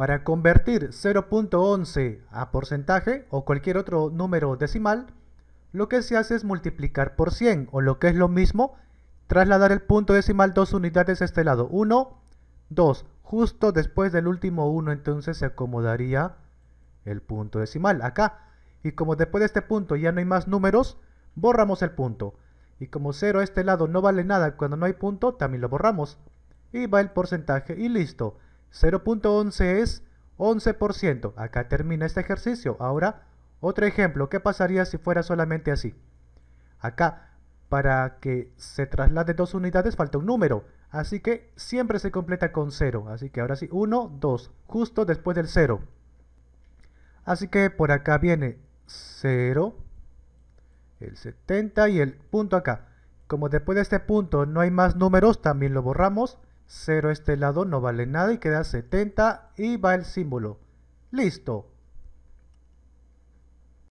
Para convertir 0.11 a porcentaje o cualquier otro número decimal, lo que se hace es multiplicar por 100, o lo que es lo mismo, trasladar el punto decimal dos unidades a este lado, 1, 2, justo después del último 1 entonces se acomodaría el punto decimal, acá. Y como después de este punto ya no hay más números, borramos el punto. Y como 0 a este lado no vale nada cuando no hay punto, también lo borramos. Y va el porcentaje y listo. 0.11 es 11%. Acá termina este ejercicio. Ahora, otro ejemplo. ¿Qué pasaría si fuera solamente así? Acá, para que se traslade dos unidades, falta un número. Así que siempre se completa con 0. Así que ahora sí, 1, 2, justo después del 0. Así que por acá viene 0, el 70 y el punto acá. Como después de este punto no hay más números, también lo borramos. 0 este lado no vale nada y queda 70 y va el símbolo. ¡Listo!